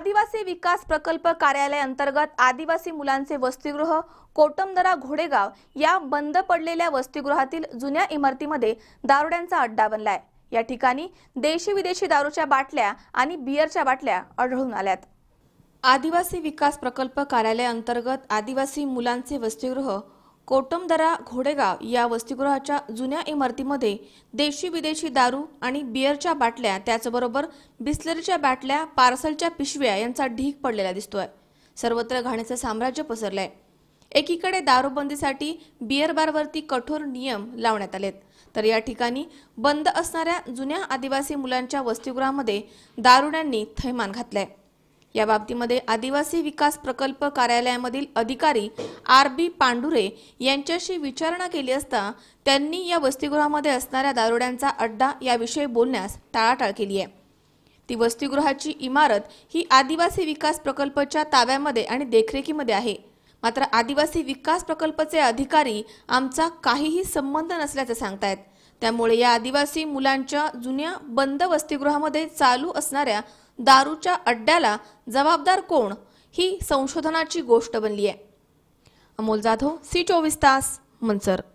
आदिवासी विकास प्रकल्प कार्यालय अंतर्गत आदिवासी मुलांचे वसतिगृह कोटमदरा घोडेगाव या बंद पडलेल्या वसतिगृहातील जुन्या इमारतीमध्ये दारुड्यांचा अड्डा बनलाय या ठिकाणी देशी विदेशी दारूच्या बाटल्या आणि बियरच्या बाटल्या आढळून आल्यात आदिवासी विकास प्रकल्प कार्यालय अंतर्गत आदिवासी मुलांचे वसतिगृह कोटमदरा घोडेगाव या वसतिगृहाच्या जुन्या इमारतीमध्ये देशी विदेशी दारू आणि बिअरच्या बाटल्या त्याचबरोबर बिस्लरीच्या बाटल्या पार्सलच्या पिशव्या यांचा ढीक पडलेला दिसतोय सर्वत्र घाण्याचं साम्राज्य पसरलंय एकीकडे दारूबंदीसाठी बिअर बारवरती कठोर नियम लावण्यात आलेत तर या ठिकाणी बंद असणाऱ्या जुन्या आदिवासी मुलांच्या वसतिगृहामध्ये दारुड्यांनी थैमान घातलंय या बाबतीमध्ये आदिवासी विकास प्रकल्प कार्यालयामधील अधिकारी आर बी पांडुरे यांच्याशी विचारणा केली असता त्यांनी या वसतिगृहामध्ये असणाऱ्या दारुड्यांचा अड्डा याविषयी बोलण्यास टाळाटाळ केली आहे ती वसतिगृहाची इमारत ही आदिवासी विकास प्रकल्पच्या ताब्यामध्ये आणि देखरेखीमध्ये आहे मात्र आदिवासी विकास प्रकल्पाचे अधिकारी आमचा काहीही संबंध नसल्याचं सांगतायत त्यामुळे या आदिवासी मुलांच्या जुन्या बंद वसतिगृहामध्ये चालू असणाऱ्या दारूच्या अड्ड्याला जबाबदार कोण ही संशोधनाची गोष्ट बनली आहे अमोल जाधव सी चोवीस तास मनसर